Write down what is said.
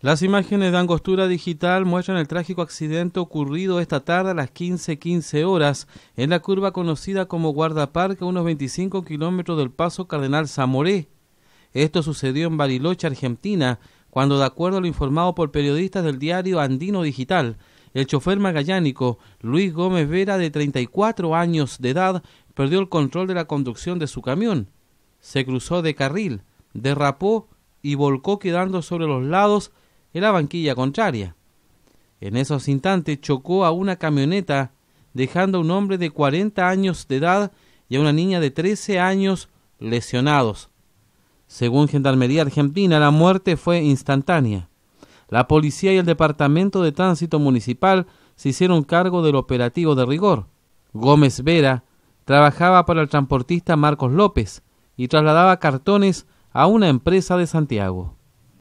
Las imágenes de Angostura Digital muestran el trágico accidente ocurrido esta tarde a las 15.15 horas en la curva conocida como Guardaparque, a unos 25 kilómetros del paso Cardenal Zamoré. Esto sucedió en Bariloche, Argentina, cuando, de acuerdo a lo informado por periodistas del diario Andino Digital, el chofer magallánico Luis Gómez Vera, de 34 años de edad, perdió el control de la conducción de su camión. Se cruzó de carril, derrapó y volcó quedando sobre los lados la banquilla contraria. En esos instantes chocó a una camioneta, dejando a un hombre de 40 años de edad y a una niña de 13 años lesionados. Según Gendarmería Argentina, la muerte fue instantánea. La policía y el Departamento de Tránsito Municipal se hicieron cargo del operativo de rigor. Gómez Vera trabajaba para el transportista Marcos López y trasladaba cartones a una empresa de Santiago.